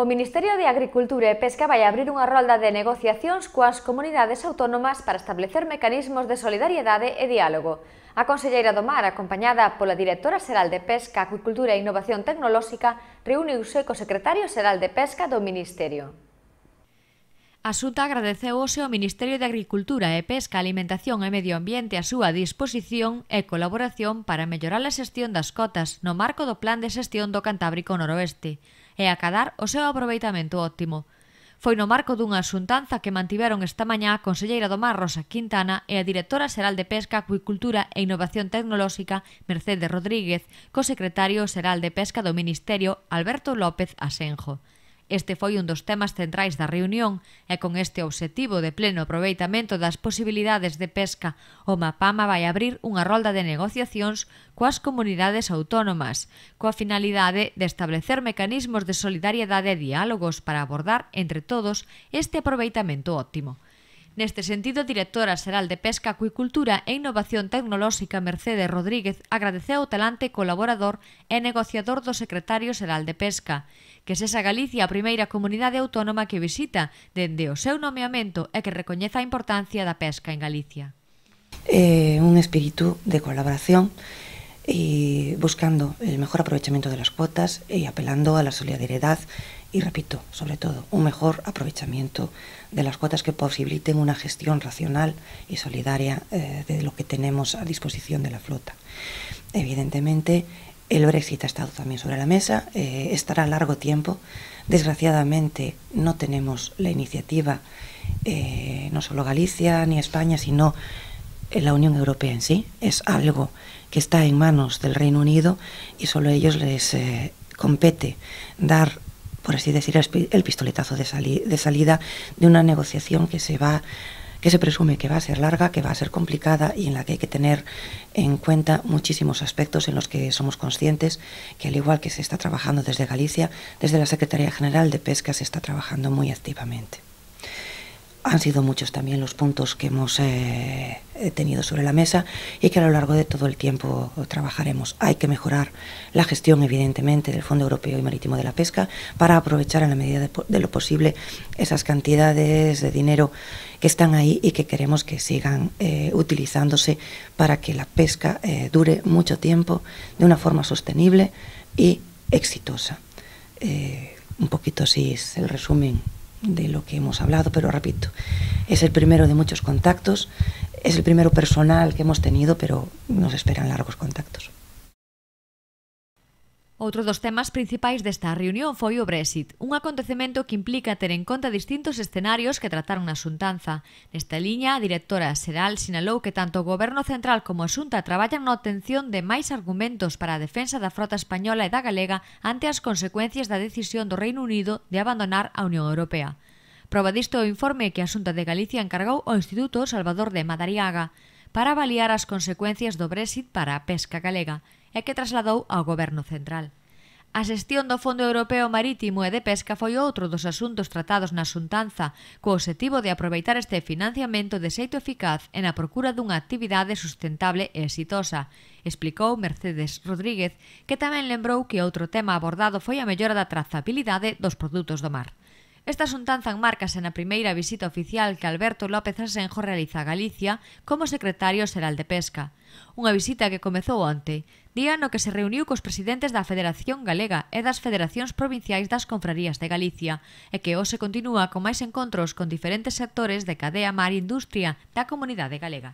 O Ministerio de Agricultura e Pesca vai abrir unha rolda de negociacións coas comunidades autónomas para establecer mecanismos de solidariedade e diálogo. A Conselleira do Mar, acompañada pola Directora Xeral de Pesca, Acuicultura e Innovación Tecnolóxica, reuniuse co Secretario Xeral de Pesca do Ministerio. A Xunta agradeceuse ao Ministerio de Agricultura e Pesca, Alimentación e Medio Ambiente a súa disposición e colaboración para mellorar a xestión das cotas no marco do Plan de Xestión do Cantábrico Noroeste e acadar o seu aproveitamento óptimo. Foi no marco dunha xuntanza que mantiveron esta mañá a Conselleira do Mar Rosa Quintana e a Directora Xeral de Pesca, Acuicultura e Innovación Tecnolóxica Mercedes Rodríguez co Secretario Xeral de Pesca do Ministerio Alberto López Asenjo. Este foi un dos temas centrais da reunión e con este obxectivo de pleno aproveitamento das posibilidades de pesca, o Mapama vai abrir unha rolda de negociacións coas comunidades autónomas, coa finalidade de establecer mecanismos de solidariedade e diálogos para abordar entre todos este aproveitamento óptimo. Neste sentido, a directora xeral de Pesca, Acuicultura e Innovación Tecnolóxica Mercedes Rodríguez agradeceu o talante colaborador e negociador do secretario xeral de Pesca, que sexa Galicia a primeira comunidade autónoma que visita dende o seu nomeamento e que recoñeza a importancia da pesca en Galicia. Eh, un espírito de colaboración e buscando o mellor aproveitamento das cuotas e apelando á solidaridade y, repito, sobre todo, un mejor aprovechamiento de las cuotas que posibiliten una gestión racional y solidaria eh, de lo que tenemos a disposición de la flota. Evidentemente, el Brexit ha estado también sobre la mesa, eh, estará a largo tiempo. Desgraciadamente, no tenemos la iniciativa, eh, no solo Galicia ni España, sino la Unión Europea en sí. Es algo que está en manos del Reino Unido y solo a ellos les compete dar por así decir, el pistoletazo de, salida de una negociación que se va que se presume que va a ser larga, que va a ser complicada y en la que hay que tener en cuenta muchísimos aspectos en los que somos conscientes que al igual que se está trabajando desde Galicia, desde la Secretaría General de Pesca se está trabajando muy activamente han sido muchos también los puntos que hemos eh, eh, tenido sobre la mesa y que a lo largo de todo el tiempo trabajaremos. Hay que mejorar la gestión, evidentemente, del Fondo Europeo y Marítimo de la Pesca para aprovechar en la medida de, lo posible esas cantidades de dinero que están ahí y que queremos que sigan eh, utilizándose para que la pesca dure mucho tiempo de una forma sostenible y exitosa. un poquito así es el resumen de lo que hemos hablado, pero repito, es el primero de muchos contactos, es el primero personal que hemos tenido, pero nos esperan largos contactos. Outro dos temas principais desta reunión foi o Brexit, un acontecemento que implica ter en conta distintos escenarios que trataron na xuntanza. Nesta liña, a directora Seral sinalou que tanto o Goberno Central como a Xunta traballan na obtención de máis argumentos para a defensa da frota española e da galega ante as consecuencias da decisión do Reino Unido de abandonar a Unión Europea. Proba disto o informe que a Xunta de Galicia encargou ao Instituto Salvador de Madariaga para avaliar as consecuencias do Brexit para a pesca galega e que trasladou ao Goberno Central. A xestión do Fondo Europeo Marítimo e de Pesca foi outro dos asuntos tratados na xuntanza, co obxectivo de aproveitar este financiamento de xeito eficaz e na procura dunha actividade sustentable e exitosa, explicou Mercedes Rodríguez, que tamén lembrou que outro tema abordado foi a mellora da trazabilidade dos produtos do mar. Esta xuntanza enmárcase na primeira visita oficial que Alberto López Asenjo realiza a Galicia como secretario xeral de Pesca. Unha visita que comezou onte, día no que se reuniu cos presidentes da Federación Galega e das Federacións Provinciais das Confrarías de Galicia, e que hoxe continúa con máis encontros con diferentes sectores de cadea mar industria da comunidade galega.